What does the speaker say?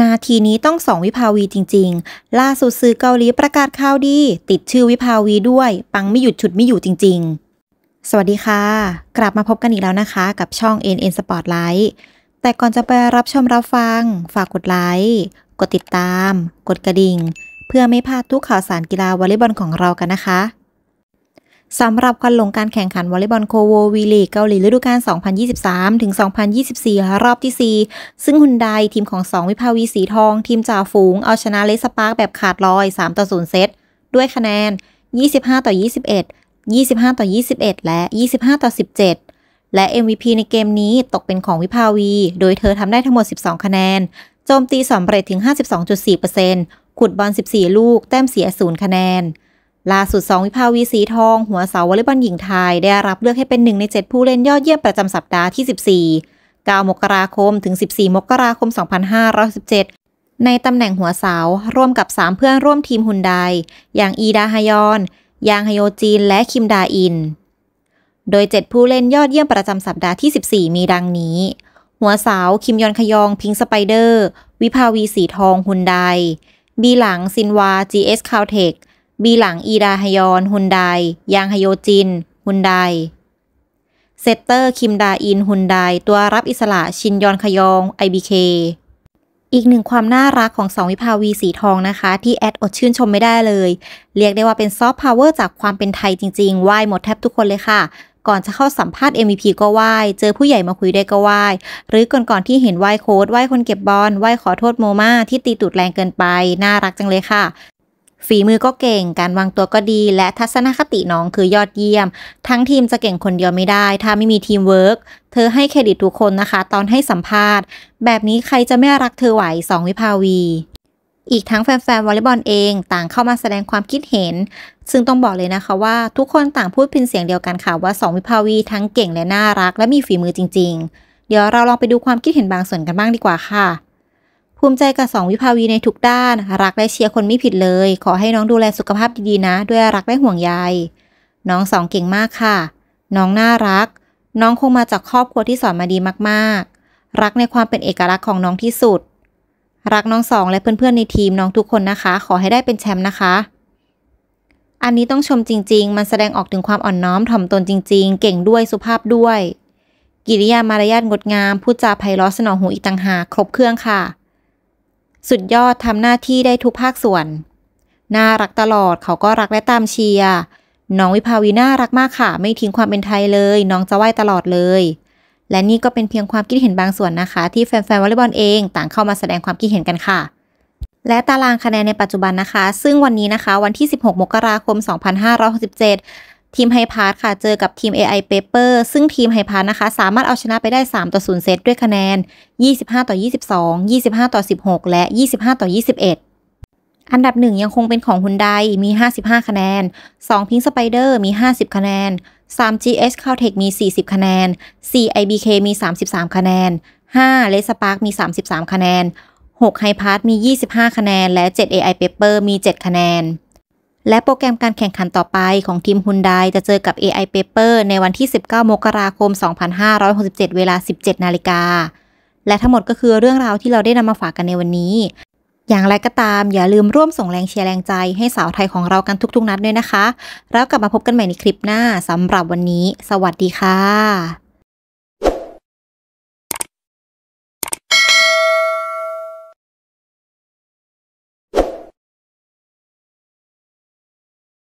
นาทีนี้ต้องสองวิภาวีจริง ๆ ล่าสุดสื่อเกาหลีประกาศข่าวดี ติดชื่อวิภาวีด้วย ปังไม่หยุดฉุดไม่อยู่จริง ๆ สวัสดีค่ะ กลับมาพบกันอีกแล้วนะคะ กับช่อง NN Spotlight แต่ก่อนจะไปรับชมรับฟัง ฝากกดไลค์ กดติดตาม กดกระดิ่ง เพื่อไม่พลาดทุกข่าวสารกีฬาวอลเลย์บอลของเรากันนะคะสำหรับการลงการแข่งขันวอลเลย์บอลโคโววีลีกเกาหลีฤดูกาล 2023ถึง2024 รอบที่ 4 ซึ่งฮุนไดทีมของ 2 วิภาวีสีทอง ทีมจ่าฝูงเอาชนะเลสปาร์กแบบขาดลอย3ต่อ0เซตด้วยคะแนน 25ต่อ21 25ต่อ21 และ 25ต่อ17 และ MVP ในเกมนี้ตกเป็นของวิภาวี โดยเธอทำได้ทั้งหมด 12 คะแนน โจมตีสำเร็จถึง 52.4%ขุดบอล 14 ลูกแต้มเสีย 0 คะแนนล่าสุดสองวิภาวีสีทอง หัวเสาวอลเลย์บอลหญิงไทย ได้รับเลือกให้เป็นหนึ่งใน 7 ผู้เล่นยอดเยี่ยมประจำสัปดาห์ที่ 14 9 มกราคม ถึง 14 มกราคม 2517 ในตำแหน่งหัวเสาร่วมกับ 3 เพื่อนร่วมทีมฮุนไดอย่างอีดาฮยอน ยางฮโยจีนและคิมดาอิน โดย 7 ผู้เล่นยอดเยี่ยมประจำสัปดาห์ที่ 14 มีดังนี้ หัวเสาคิมยอนขยองพิงสไปเดอร์ วิภาวีสีทองฮุนไดบีหลังซินวา GS c a l t e ทคบีหลังอีดาฮยอนฮุนไดยางฮโยจินฮุนไดเซตเตอร์คิมดาอินฮุนไดตัวรับอิสระชินยอนขยอง IBK อีกหนึ่งความน่ารักของสองวิภาวีสีทองนะคะ ที่แอดอดชื่นชมไม่ได้เลย เรียกได้ว่าเป็นซอฟต์พาวเวอร์จากความเป็นไทยจริงๆไหวหมดแทบทุกคนเลยค่ะ ก่อนจะเข้าสัมภาษณ์ MVP ก็ไหวเจอผู้ใหญ่มาคุยได้ก็ไหวหรือก่อนๆที่เห็นไหวโค้ดไหวคนเก็บบอลไหวขอโทษโมมาที่ตีตูดแรงเกินไป น่ารักจังเลยค่ะฝีมือก็เก่ง การวางตัวก็ดี และทัศนคติน้องคือยอดเยี่ยม ทั้งทีมจะเก่งคนเดียวไม่ได้ ถ้าไม่มีทีมเวิร์ก เธอให้เครดิตทุกคนนะคะ ตอนให้สัมภาษณ์ แบบนี้ใครจะไม่รักเธอไหวสองวิภาวี อีกทั้งแฟนๆวอลเลย์บอลเอง ต่างเข้ามาแสดงความคิดเห็น ซึ่งต้องบอกเลยนะคะว่าทุกคนต่างพูดเป็นเสียงเดียวกันค่ะว่าสองวิภาวี ทั้งเก่งและน่ารัก และมีฝีมือจริง ๆ เดี๋ยวเราลองไปดูความคิดเห็นบางส่วนกันบ้างดีกว่าค่ะภูมิใจกับสองวิภาวีในทุกด้าน รักและเชียร์คนไม่ผิดเลย ขอให้น้องดูแลสุขภาพดีๆนะ ด้วยรักและห่วงใยน้องสองเก่งมากค่ะ น้องน่ารัก น้องคงมาจากครอบครัวที่สอนมาดีมากๆรักในความเป็นเอกลักษณ์ของน้องที่สุด รักน้องสองและเพื่อนๆในทีมน้องทุกคนนะคะ ขอให้ได้เป็นแชมป์นะคะ อันนี้ต้องชมจริง ๆ มันแสดงออกถึงความอ่อนน้อมถ่อมตนจริง ๆ เก่งด้วยสุภาพด้วย กิริยามารยาทงดงามพูดจาไพเราะสนองหูอีกต่างหากครบเครื่องค่ะสุดยอดทำหน้าที่ได้ทุกภาคส่วนน่ารักตลอดเขาก็รักและตามเชียร์น้องวิภาวีน่ารักมากค่ะ ไม่ทิ้งความเป็นไทยเลย น้องจะไหวตลอดเลย และนี่ก็เป็นเพียงความคิดเห็นบางส่วนนะคะ ที่แฟนๆวอลเลย์บอลเอง ต่างเข้ามาแสดงความคิดเห็นกันค่ะ และตารางคะแนนในปัจจุบันนะคะ ซึ่งวันนี้นะคะ วันที่ 16 มกราคม 2567ทีมไฮพาร์ทค่ะเจอกับทีม AI Paper ซึ่งทีมไฮพาร์ทนะคะสามารถเอาชนะไปได้ 3 ต่อ 0 เซตด้วยคะแนน 25 ต่อ 22 25 ต่อ 16 และ 25 ต่อ 21 อันดับ1ยังคงเป็นของฮุนไดมี 55 คะแนน 2 Pink Spider มี 50 คะแนน 3 GS Caltech มี 40 คะแนน 4 IBK มี 33 คะแนน5 l e s p a r k มี 33 คะแนน6 h i p a s s มี 25 คะแนน และ 7 AI Paper มี 7 คะแนนและโปรแกรมการแข่งขันต่อไป ของทีมฮุนไดจะเจอกับ AI Paper ในวันที่ 19 มกราคม 2567 เวลา 17 นาฬิกา และทั้งหมดก็คือเรื่องราวที่เราได้นำมาฝากกันในวันนี้ อย่างไรก็ตามอย่าลืมร่วมส่งแรงเชียร์แรงใจ ให้สาวไทยของเรากันทุกๆ นัดด้วยนะคะ แล้วกลับมาพบกันใหม่ในคลิปหน้าสำหรับวันนี้ สวัสดีค่ะ